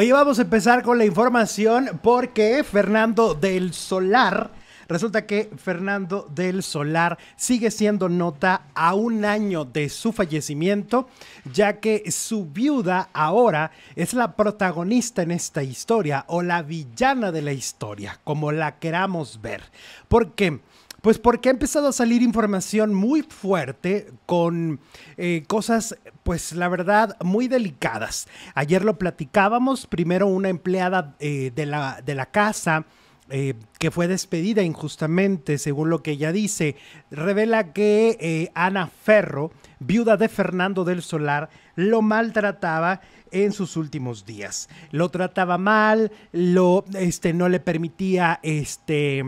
Hoy vamos a empezar con la información porque Fernando del Solar, resulta que Fernando del Solar sigue siendo nota a un año de su fallecimiento, ya que su viuda ahora es la protagonista en esta historia o la villana de la historia, como la queramos ver. Porque pues porque ha empezado a salir información muy fuerte con eh, cosas, pues la verdad, muy delicadas. Ayer lo platicábamos, primero una empleada eh, de, la, de la casa. Eh, que fue despedida injustamente, según lo que ella dice, revela que Ana Ferro, viuda de Fernando del Solar, lo maltrataba en sus últimos días. Lo trataba mal, lo, este, no le permitía, este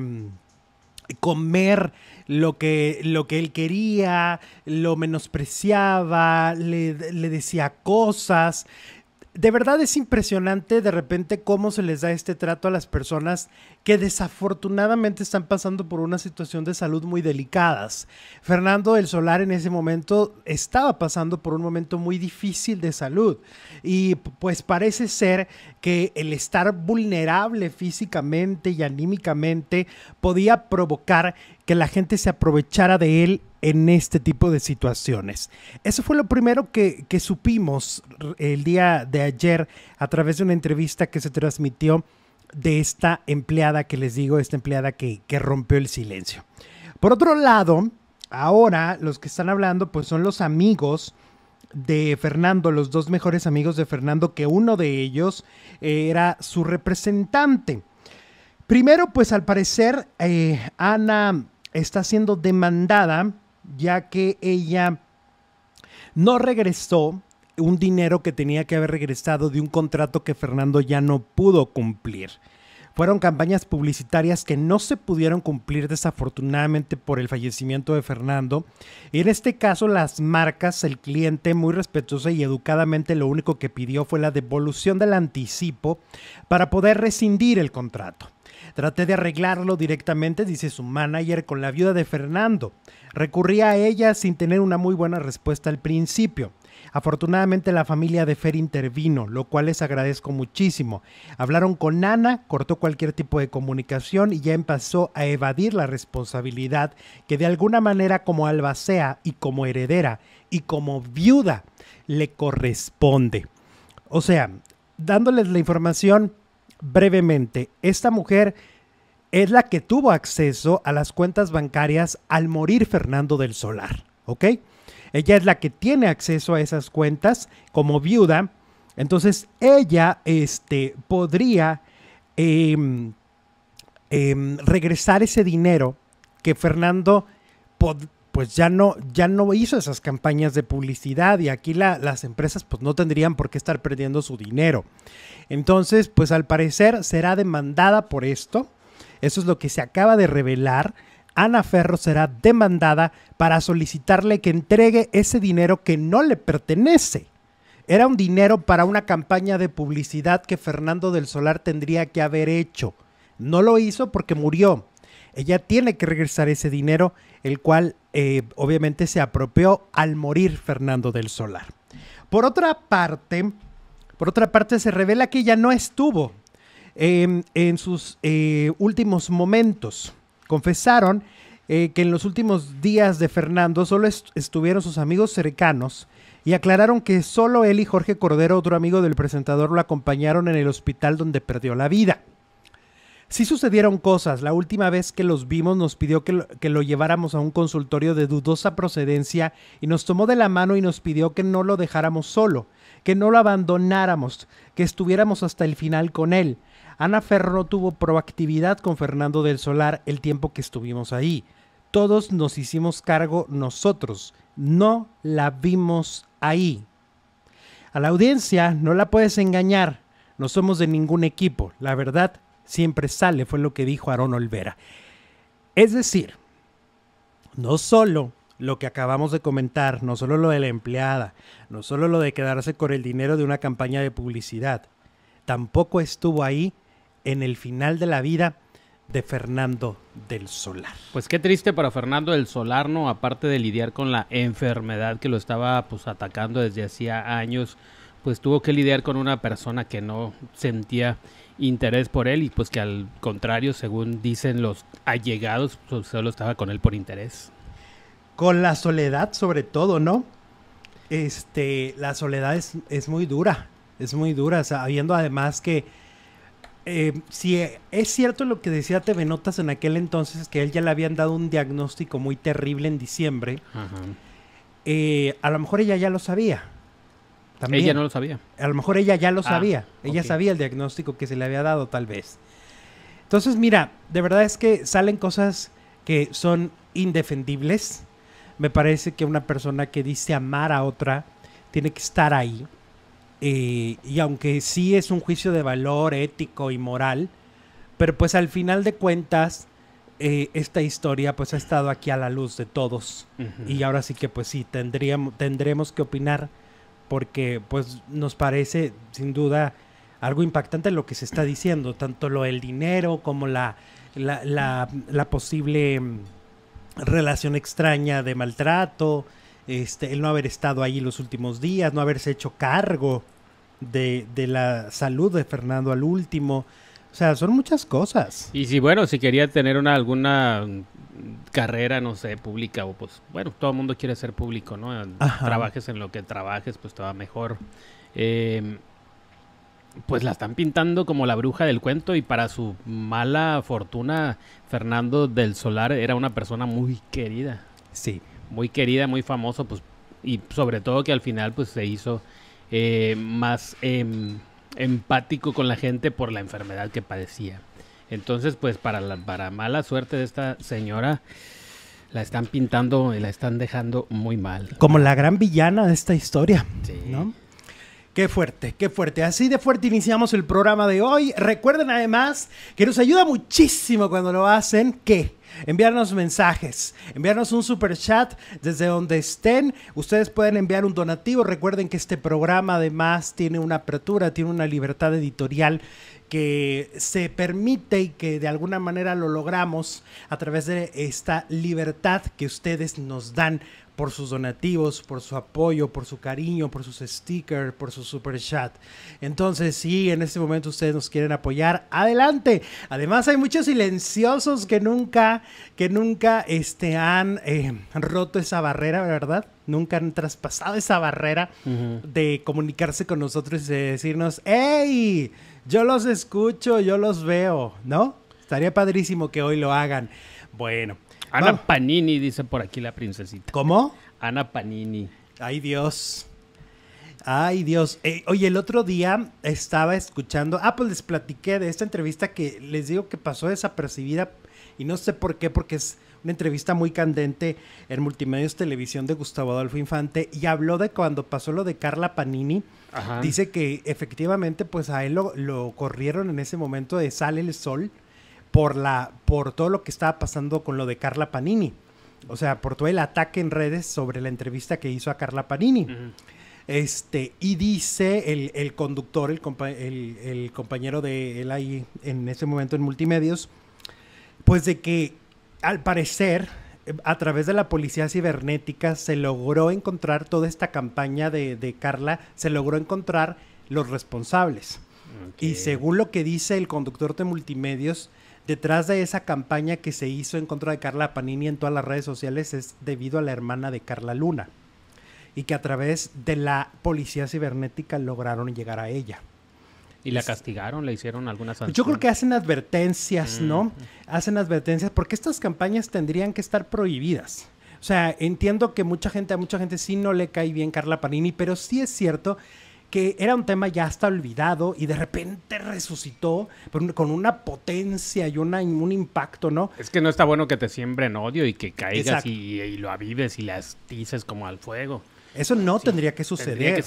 comer lo que, lo que él quería, lo menospreciaba, le, le decía cosas de verdad es impresionante de repente cómo se les da este trato a las personas que desafortunadamente están pasando por una situación de salud muy delicadas. Fernando el Solar en ese momento estaba pasando por un momento muy difícil de salud y pues parece ser que el estar vulnerable físicamente y anímicamente podía provocar que la gente se aprovechara de él en este tipo de situaciones. Eso fue lo primero que, que, supimos el día de ayer a través de una entrevista que se transmitió de esta empleada que les digo, esta empleada que, que rompió el silencio. Por otro lado, ahora los que están hablando pues son los amigos de Fernando, los dos mejores amigos de Fernando, que uno de ellos eh, era su representante. Primero, pues al parecer, eh, Ana está siendo demandada ya que ella no regresó un dinero que tenía que haber regresado de un contrato que Fernando ya no pudo cumplir. Fueron campañas publicitarias que no se pudieron cumplir desafortunadamente por el fallecimiento de Fernando. Y en este caso las marcas, el cliente muy respetuoso y educadamente lo único que pidió fue la devolución del anticipo para poder rescindir el contrato. Traté de arreglarlo directamente, dice su manager, con la viuda de Fernando. Recurría a ella sin tener una muy buena respuesta al principio. Afortunadamente la familia de Fer intervino, lo cual les agradezco muchísimo. Hablaron con Ana, cortó cualquier tipo de comunicación y ya empezó a evadir la responsabilidad que de alguna manera como albacea y como heredera y como viuda le corresponde. O sea, dándoles la información brevemente, esta mujer es la que tuvo acceso a las cuentas bancarias al morir Fernando del Solar, ¿ok? Ella es la que tiene acceso a esas cuentas como viuda, entonces ella este, podría em, em, regresar ese dinero que Fernando pues ya no, ya no hizo esas campañas de publicidad y aquí las empresas pues no tendrían por qué estar perdiendo su dinero. Entonces, pues al parecer será demandada por esto. Eso es lo que se acaba de revelar. Ana Ferro será demandada para solicitarle que entregue ese dinero que no le pertenece. Era un dinero para una campaña de publicidad que Fernando del Solar tendría que haber hecho. No lo hizo porque murió. Ella tiene que regresar ese dinero, el cual eh, obviamente se apropió al morir Fernando del Solar. Por otra parte, por otra parte se revela que ya no estuvo em, en sus eh, últimos momentos. Confesaron eh, que en los últimos días de Fernando solo estuvieron sus amigos cercanos y aclararon que solo él y Jorge Cordero, otro amigo del presentador, lo acompañaron en el hospital donde perdió la vida. Sí sucedieron cosas. La última vez que los vimos nos pidió que lo, que lo, lleváramos a un consultorio de dudosa procedencia y nos tomó de la mano y nos pidió que no lo dejáramos solo, que no lo abandonáramos, que estuviéramos hasta el final con él. Ana Ferro tuvo proactividad con Fernando del Solar el tiempo que estuvimos ahí. Todos nos hicimos cargo nosotros. No la vimos ahí. A la audiencia no la puedes engañar. No somos de ningún equipo. La verdad siempre sale, fue lo que dijo Aarón Olvera. Es decir, no solo lo que acabamos de comentar, no solo lo de la empleada, no solo lo de quedarse con el dinero de una campaña de publicidad, tampoco estuvo ahí en el final de la vida de Fernando del Solar. Pues qué triste para Fernando del Solar, ¿no? Aparte de lidiar con la enfermedad que lo estaba pues atacando desde hacía años, pues tuvo que lidiar con una persona que no sentía interés por él y pues que al contrario, según dicen los allegados, pues, solo estaba con él por interés. Con la soledad sobre todo, ¿no? Este, la soledad es, es muy dura, es muy dura, sabiendo además que eh, si es cierto lo que decía TV Notas en aquel entonces, que él ya le habían dado un diagnóstico muy terrible en diciembre, eh, a lo mejor ella ya lo sabía ella no lo sabía. A lo mejor ella ya lo ah, sabía. Ella sabía el diagnóstico que se le había dado, tal vez. Entonces, mira, de verdad es que salen cosas que son indefendibles. Me parece que una persona que dice amar a otra tiene que estar ahí. Eh, y aunque sí es un juicio de valor ético y moral, pero pues al final de cuentas, eh, esta historia pues ha estado aquí a la luz de todos. Y ahora sí que pues sí, tendríamos, tendremos que opinar porque pues nos parece sin duda algo impactante lo que se está diciendo, tanto lo del dinero como la, la, posible mm, relación extraña de maltrato, este, el no haber estado ahí los últimos días, no haberse hecho cargo de, de la salud de Fernando al último. O sea, son muchas cosas. Y si, bueno, si quería tener una, alguna carrera, no sé, pública o pues, bueno, todo el mundo quiere ser público, ¿no? Trabajes en lo que trabajes, pues te va mejor. Em, pues la están pintando como la bruja del cuento y para su mala fortuna, Fernando del Solar era una persona muy querida. Sí. Muy querida, muy famoso, pues, y sobre todo que al final, pues, se hizo eh, más em, empático con la gente por la enfermedad que padecía. Entonces, pues para, para mala suerte de esta señora, la están pintando y la están dejando muy mal. Como la gran villana de esta historia, sí. Qué fuerte, qué fuerte. Así de fuerte iniciamos el programa de hoy. Recuerden además que nos ayuda muchísimo cuando lo hacen que enviarnos mensajes, enviarnos un super chat desde donde estén. Ustedes pueden enviar un donativo. Recuerden que este programa además tiene una apertura, tiene una libertad editorial que se permite y que de alguna manera lo logramos a través de esta libertad que ustedes nos dan por sus donativos, por su apoyo, por su cariño, por sus stickers, por su super chat. Entonces, si en este momento ustedes nos quieren apoyar, adelante. Además, hay muchos silenciosos que nunca, que nunca este, han eh, roto esa barrera, ¿verdad? Nunca han traspasado esa barrera de comunicarse con nosotros y de decirnos, ¡Hey! Yo los escucho, yo los veo, ¿no? Estaría padrísimo que hoy lo hagan. Bueno. Ana Panini, dice por aquí la princesita. ¿Cómo? Ana Panini. Ay, Dios. Ay, Dios. Eh, oye, el otro día estaba escuchando. Ah, pues les platiqué de esta entrevista que les digo que pasó desapercibida y no sé por qué, porque es una entrevista muy candente en Multimedios Televisión de Gustavo Adolfo Infante y habló de cuando pasó lo de Carla Panini. Dice que efectivamente pues a él lo, corrieron en ese momento de Sale el Sol por, la, por todo lo que estaba pasando con lo de Carla Panini. O sea, por todo el ataque en redes sobre la entrevista que hizo a Carla Panini. Este, y dice el, conductor, el, compañero de él ahí en ese momento en multimedios, pues de que al parecer, a través de la policía cibernética se logró encontrar toda esta campaña de, Carla, se logró encontrar los responsables. Y según lo que dice el conductor de multimedios, detrás de esa campaña que se hizo en contra de Carla Panini en todas las redes sociales es debido a la hermana de Carla Luna. Y que a través de la policía cibernética lograron llegar a ella. Y la castigaron, le hicieron algunas pues Yo creo que hacen advertencias, ¿no? Mm. Hacen advertencias porque estas campañas tendrían que estar prohibidas. O sea, entiendo que mucha gente, a mucha gente sí no le cae bien Carla Panini, pero sí es cierto que era un tema ya hasta olvidado y de repente resucitó con una potencia y una, un impacto, ¿no? Es que no está bueno que te siembren odio y que caigas y, lo avives y las dices como al fuego. Eso no tendría que suceder. que